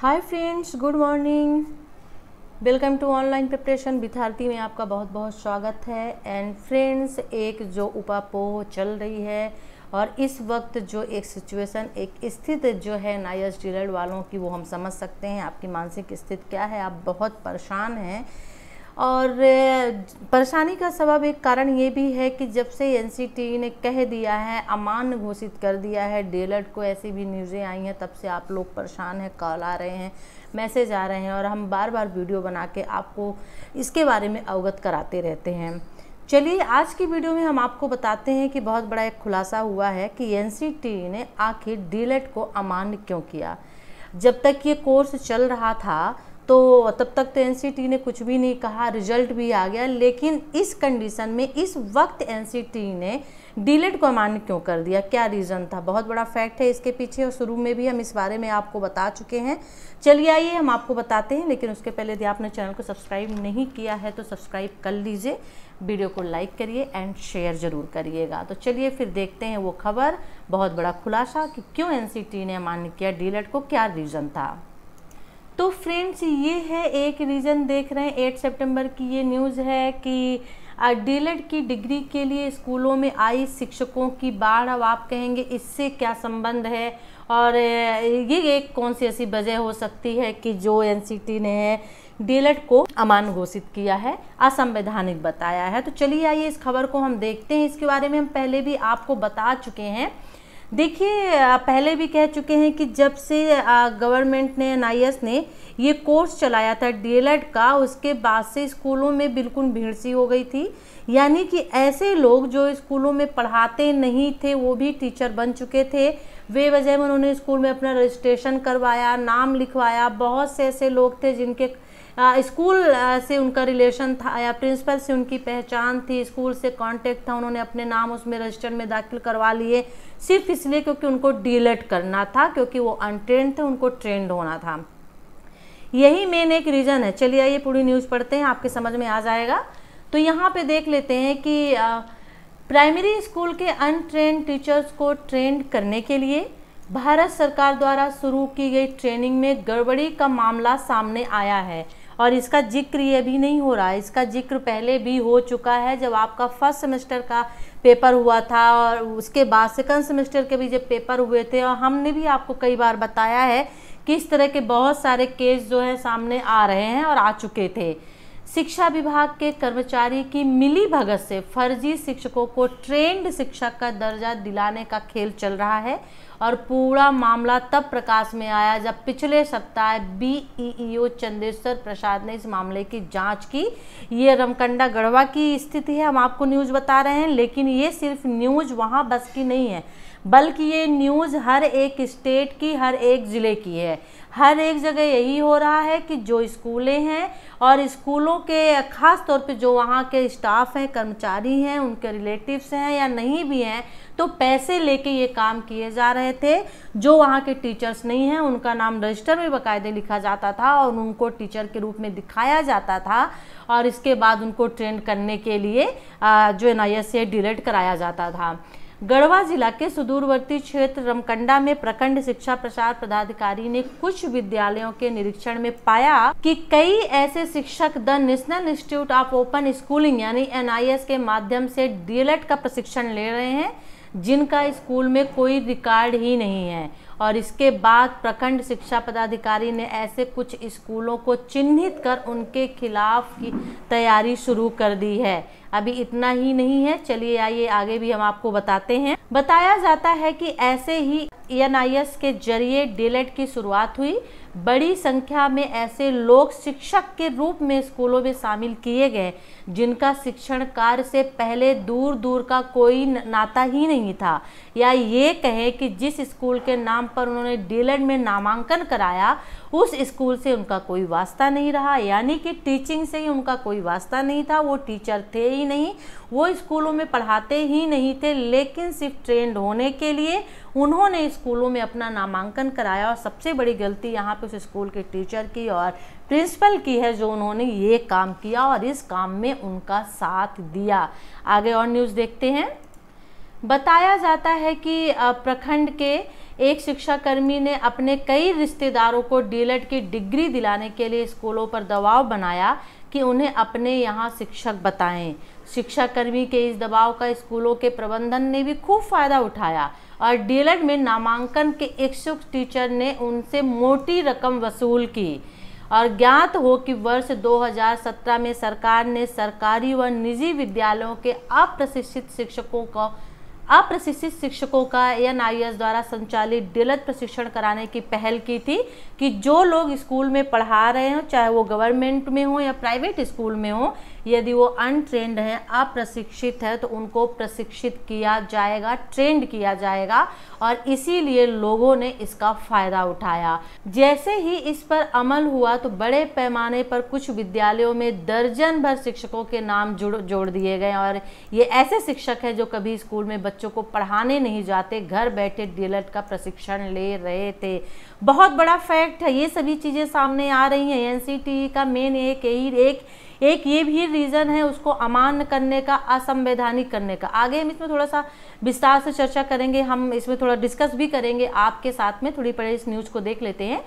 Hi friends good morning welcome to online preparation विद्यार्थी में आपका बहुत बहुत स्वागत है एंड फ्रेंड्स एक जो उपापोह चल रही है और इस वक्त जो एक सिचुएशन एक स्थिति जो है नायस डीलर वालों की वो हम समझ सकते हैं आपकी मानसिक स्थिति क्या है आप बहुत परेशान हैं और परेशानी का सबब एक कारण ये भी है कि जब से एन ने कह दिया है अमान्य घोषित कर दिया है डेलट को ऐसी भी न्यूज़ें आई हैं तब से आप लोग परेशान हैं कॉल आ रहे हैं मैसेज आ रहे हैं और हम बार बार वीडियो बना के आपको इसके बारे में अवगत कराते रहते हैं चलिए आज की वीडियो में हम आपको बताते हैं कि बहुत बड़ा एक खुलासा हुआ है कि एन ने आखिर डीलेट को अमान्य क्यों किया जब तक ये कोर्स चल रहा था तो तब तक तो एन ने कुछ भी नहीं कहा रिजल्ट भी आ गया लेकिन इस कंडीशन में इस वक्त एन ने डिलेट कमांड क्यों कर दिया क्या रीज़न था बहुत बड़ा फैक्ट है इसके पीछे और शुरू में भी हम इस बारे में आपको बता चुके हैं चलिए आइए हम आपको बताते हैं लेकिन उसके पहले यदि आपने चैनल को सब्सक्राइब नहीं किया है तो सब्सक्राइब कर लीजिए वीडियो को लाइक करिए एंड शेयर ज़रूर करिएगा तो चलिए फिर देखते हैं वो खबर बहुत बड़ा खुलासा कि क्यों एन ने मान्य किया डीलेट को क्या रीज़न था तो फ्रेंड्स ये है एक रीज़न देख रहे हैं 8 सितंबर की ये न्यूज़ है कि डीलेट e की डिग्री के लिए स्कूलों में आई शिक्षकों की बाढ़ अब आप कहेंगे इससे क्या संबंध है और ये एक कौन सी ऐसी वजह हो सकती है कि जो एनसीटी ने डीलेट e को अमान घोषित किया है असंवैधानिक बताया है तो चलिए आइए इस खबर को हम देखते हैं इसके बारे में हम पहले भी आपको बता चुके हैं देखिए पहले भी कह चुके हैं कि जब से गवर्नमेंट ने एन ने ये कोर्स चलाया था डीएलएड e का उसके बाद से स्कूलों में बिल्कुल भीड़ सी हो गई थी यानी कि ऐसे लोग जो स्कूलों में पढ़ाते नहीं थे वो भी टीचर बन चुके थे वे वजह में उन्होंने स्कूल में अपना रजिस्ट्रेशन करवाया नाम लिखवाया बहुत से ऐसे लोग थे जिनके स्कूल से उनका रिलेशन था या प्रिंसिपल से उनकी पहचान थी स्कूल से कांटेक्ट था उन्होंने अपने नाम उसमें रजिस्टर में दाखिल करवा लिए सिर्फ इसलिए क्योंकि उनको डीलेट करना था क्योंकि वो अनट्रेंड थे उनको ट्रेंड होना था यही मेन एक रीज़न है चलिए आइए पूरी न्यूज़ पढ़ते हैं आपके समझ में आ जाएगा तो यहाँ पे देख लेते हैं कि प्राइमरी स्कूल के अनट्रेन टीचर्स को ट्रेंड करने के लिए भारत सरकार द्वारा शुरू की गई ट्रेनिंग में गड़बड़ी का मामला सामने आया है और इसका जिक्र ये भी नहीं हो रहा इसका जिक्र पहले भी हो चुका है जब आपका फर्स्ट सेमेस्टर का पेपर हुआ था और उसके बाद सेकंड सेमेस्टर के भी जब पेपर हुए थे और हमने भी आपको कई बार बताया है कि इस तरह के बहुत सारे केस जो है सामने आ रहे हैं और आ चुके थे शिक्षा विभाग के कर्मचारी की मिली भगत से फर्जी शिक्षकों को ट्रेंड शिक्षक का दर्जा दिलाने का खेल चल रहा है और पूरा मामला तब प्रकाश में आया जब पिछले सप्ताह BEO e e Chandeshwar Prasad ने इस मामले की जांच की ये रमकंडा गढ़वा की स्थिति है हम आपको न्यूज़ बता रहे हैं लेकिन ये सिर्फ न्यूज़ वहाँ बस की नहीं है बल्कि ये न्यूज़ हर एक स्टेट की हर एक ज़िले की है हर एक जगह यही हो रहा है कि जो स्कूलें हैं और स्कूलों के ख़ास तौर पे जो वहाँ के स्टाफ हैं कर्मचारी हैं उनके रिलेटिव्स हैं या नहीं भी हैं तो पैसे लेके ये काम किए जा रहे थे जो वहाँ के टीचर्स नहीं हैं उनका नाम रजिस्टर में बकायदे लिखा जाता था और उनको टीचर के रूप में दिखाया जाता था और इसके बाद उनको ट्रेंड करने के लिए जो एन आई एस डिलेट कराया जाता था गढ़वा जिला के सुदूरवर्ती क्षेत्र रमकंडा में प्रखंड शिक्षा प्रसार पदाधिकारी ने कुछ विद्यालयों के निरीक्षण में पाया कि कई ऐसे शिक्षक the National Institute of Open Schooling यानी एनआईएस के माध्यम से डीएलएड का प्रशिक्षण ले रहे हैं जिनका स्कूल में कोई रिकॉर्ड ही नहीं है और इसके बाद प्रखंड शिक्षा पदाधिकारी ने ऐसे कुछ स्कूलों को चिन्हित कर उनके खिलाफ की तैयारी शुरू कर दी है अभी इतना ही नहीं है चलिए आइए आगे भी हम आपको बताते हैं बताया जाता है कि ऐसे ही एन e के जरिए डीलेट e की शुरुआत हुई बड़ी संख्या में ऐसे लोग शिक्षक के रूप में स्कूलों में शामिल किए गए जिनका शिक्षण कार्य से पहले दूर दूर का कोई नाता ही नहीं था या ये कहें कि जिस स्कूल के नाम पर उन्होंने डीलेट e में नामांकन कराया उस स्कूल से उनका कोई वास्ता नहीं रहा यानी कि टीचिंग से ही उनका कोई वास्ता नहीं था वो टीचर थे ही नहीं वो स्कूलों में पढ़ाते ही नहीं थे लेकिन सिर्फ ट्रेंड होने के लिए उन्होंने स्कूलों में अपना नामांकन कराया और सबसे बड़ी गलती यहाँ पे उस स्कूल के टीचर की और प्रिंसिपल की है जो उन्होंने ये काम किया और इस काम में उनका साथ दिया आगे और न्यूज़ देखते हैं बताया जाता है कि प्रखंड के एक शिक्षाकर्मी ने अपने कई रिश्तेदारों को डीलेट की डिग्री दिलाने के लिए स्कूलों पर दबाव बनाया कि उन्हें अपने यहाँ शिक्षक बताएं शिक्षाकर्मी के इस दबाव का स्कूलों के प्रबंधन ने भी खूब फ़ायदा उठाया और डीएलएड में नामांकन के इच्छुक टीचर ने उनसे मोटी रकम वसूल की और ज्ञात हो कि वर्ष 2017 में सरकार ने सरकारी व निजी विद्यालयों के अप्रशिक्षित शिक्षकों को अप्रशिक्षित शिक्षकों का एन द्वारा संचालित डिलत प्रशिक्षण कराने की पहल की थी कि जो लोग स्कूल में पढ़ा रहे हों चाहे वो गवर्नमेंट में हो या प्राइवेट स्कूल में हो यदि वो अनट्रेंड हैं अप्रशिक्षित है तो उनको प्रशिक्षित किया जाएगा ट्रेंड किया जाएगा और इसीलिए लोगों ने इसका फ़ायदा उठाया जैसे ही इस पर अमल हुआ तो बड़े पैमाने पर कुछ विद्यालयों में दर्जन भर शिक्षकों के नाम जुड़ जोड़ दिए गए और ये ऐसे शिक्षक हैं जो कभी स्कूल में बच्चों को पढ़ाने नहीं जाते घर बैठे डीएलएड का प्रशिक्षण ले रहे थे बहुत बड़ा फैक्ट है ये सभी चीज़ें सामने आ रही हैं एनसीटी e का मेन एक यही एक एक ये भी रीज़न है उसको अमान्य करने का असंवैधानिक करने का आगे हम इसमें थोड़ा सा विस्तार से चर्चा करेंगे हम इसमें थोड़ा डिस्कस भी करेंगे आपके साथ में थोड़ी पड़े इस न्यूज़ को देख लेते हैं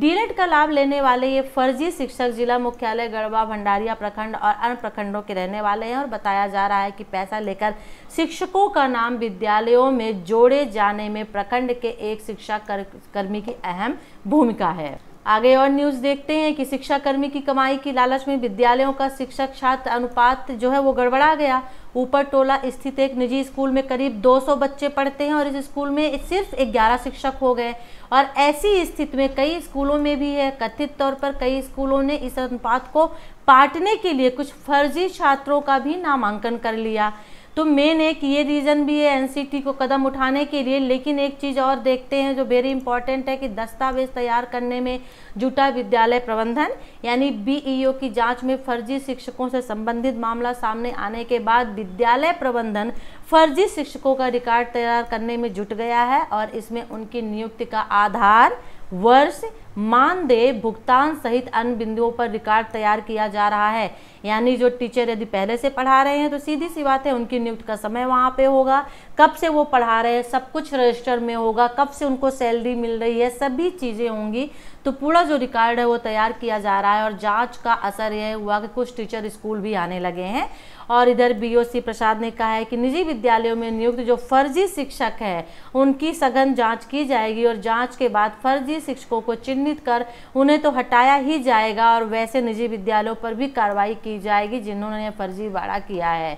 डीलेट का लाभ लेने वाले ये फर्जी शिक्षक जिला मुख्यालय गढ़वा भंडारिया प्रखंड और अन्य प्रखंडों के रहने वाले हैं और बताया जा रहा है कि पैसा लेकर शिक्षकों का नाम विद्यालयों में जोड़े जाने में प्रखंड के एक शिक्षा कर, कर्मी की अहम भूमिका है आगे और न्यूज़ देखते हैं कि शिक्षाकर्मी की कमाई की लालच में विद्यालयों का शिक्षक छात्र अनुपात जो है वो गड़बड़ा गया ऊपर टोला स्थित एक निजी स्कूल में करीब 200 बच्चे पढ़ते हैं और इस स्कूल में सिर्फ 11 शिक्षक हो गए और ऐसी स्थिति में कई स्कूलों में भी है कथित तौर पर कई स्कूलों ने इस अनुपात को पाटने के लिए कुछ फर्जी छात्रों का भी नामांकन कर लिया तो मेन एक ये रीज़न भी है एनसीटी को कदम उठाने के लिए लेकिन एक चीज़ और देखते हैं जो वेरी इंपॉर्टेंट है कि दस्तावेज तैयार करने में जुटा विद्यालय प्रबंधन यानी बीईओ e की जांच में फर्जी शिक्षकों से संबंधित मामला सामने आने के बाद विद्यालय प्रबंधन फर्जी शिक्षकों का रिकॉर्ड तैयार करने में जुट गया है और इसमें उनकी नियुक्ति का आधार वर्ष मानदेय भुगतान सहित अन्य बिंदुओं पर रिकॉर्ड तैयार किया जा रहा है यानी जो टीचर यदि पहले से पढ़ा रहे हैं तो सीधी सी बात है उनकी नियुक्त का समय वहाँ पे होगा कब से वो पढ़ा रहे हैं सब कुछ रजिस्टर में होगा कब से उनको सैलरी मिल रही है सभी चीज़ें होंगी तो पूरा जो रिकॉर्ड है वो तैयार किया जा रहा है और जाँच का असर यह हुआ कि कुछ टीचर स्कूल भी आने लगे हैं और इधर बी प्रसाद ने कहा है कि निजी विद्यालयों में नियुक्त जो फर्जी शिक्षक है उनकी सघन जाँच की जाएगी और जाँच के बाद फर्जी शिक्षकों को चिन्ह चिन्हित कर उन्हें तो हटाया ही जाएगा और वैसे निजी विद्यालयों पर भी कार्रवाई की जाएगी जिन्होंने फर्जीवाड़ा किया है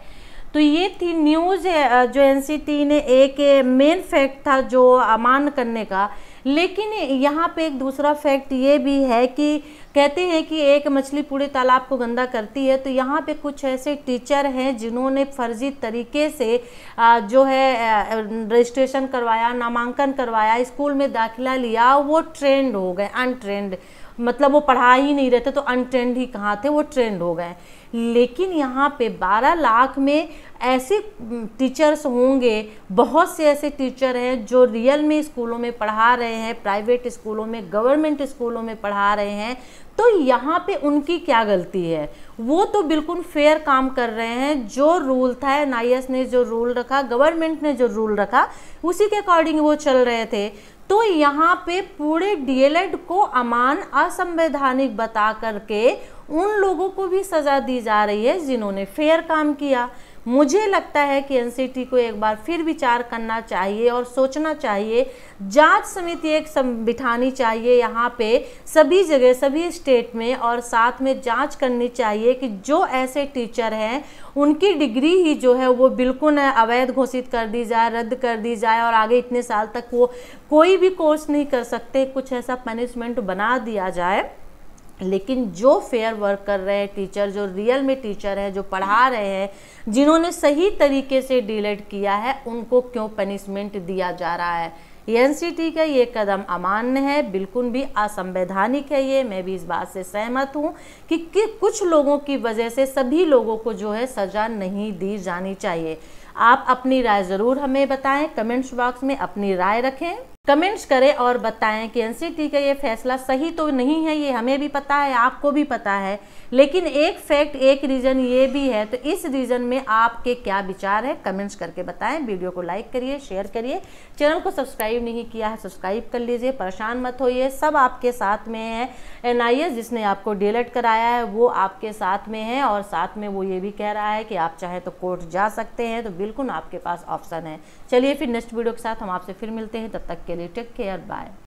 तो ये थी न्यूज़ जो एनसीटी ने एक मेन फैक्ट था जो अमान करने का लेकिन यहाँ पे एक दूसरा फैक्ट ये भी है कि कहते हैं कि एक मछली पूरे तालाब को गंदा करती है तो यहाँ पे कुछ ऐसे टीचर हैं जिन्होंने फर्जी तरीके से जो है रजिस्ट्रेशन करवाया नामांकन करवाया स्कूल में दाखिला लिया वो ट्रेंड हो गए अनट्रेंड मतलब वो पढ़ा ही नहीं रहते तो अनट्रेंड ही कहाँ थे वो ट्रेंड हो गए लेकिन यहाँ पे 12 लाख में ऐसे टीचर्स होंगे बहुत से ऐसे टीचर हैं जो रियल में स्कूलों में पढ़ा रहे हैं प्राइवेट स्कूलों में गवर्नमेंट स्कूलों में पढ़ा रहे हैं तो यहाँ पे उनकी क्या गलती है वो तो बिल्कुल फेयर काम कर रहे हैं जो रूल था एन ने जो रूल रखा गवर्नमेंट ने जो रूल रखा उसी के अकॉर्डिंग वो चल रहे थे तो यहाँ पे पूरे डीएलएड को अमान असंवैधानिक बता करके उन लोगों को भी सज़ा दी जा रही है जिन्होंने फेयर काम किया मुझे लगता है कि एनसीटी को एक बार फिर विचार करना चाहिए और सोचना चाहिए जांच समिति एक बिठानी चाहिए यहाँ पे सभी जगह सभी स्टेट में और साथ में जांच करनी चाहिए कि जो ऐसे टीचर हैं उनकी डिग्री ही जो है वो बिल्कुल अवैध घोषित कर दी जाए रद्द कर दी जाए और आगे इतने साल तक वो कोई भी कोर्स नहीं कर सकते कुछ ऐसा पनिशमेंट बना दिया जाए लेकिन जो फेयर वर्क कर रहे हैं टीचर जो रियल में टीचर हैं जो पढ़ा रहे हैं जिन्होंने सही तरीके से डिलेट किया है उनको क्यों पनिशमेंट दिया जा रहा है एनसीटी का ये कदम अमान्य है बिल्कुल भी असंवैधानिक है ये मैं भी इस बात से सहमत हूँ कि, कि कुछ लोगों की वजह से सभी लोगों को जो है सज़ा नहीं दी जानी चाहिए आप अपनी राय ज़रूर हमें बताएं कमेंट्स बॉक्स में अपनी राय रखें कमेंट्स करें और बताएं कि एनसीटी का ये फैसला सही तो नहीं है ये हमें भी पता है आपको भी पता है लेकिन एक फैक्ट एक रीज़न ये भी है तो इस रीज़न में आपके क्या विचार है कमेंट्स करके बताएं वीडियो को लाइक करिए शेयर करिए चैनल को सब्सक्राइब नहीं किया है सब्सक्राइब कर लीजिए परेशान मत होइए सब आपके साथ में है एन जिसने आपको डिलेट कराया है वो आपके साथ में है और साथ में वो ये भी कह रहा है कि आप चाहें तो कोर्ट जा सकते हैं तो बिल्कुल आपके पास ऑप्शन है चलिए फिर नेक्स्ट वीडियो के साथ हम आपसे फिर मिलते हैं तब तक के you take care. Bye.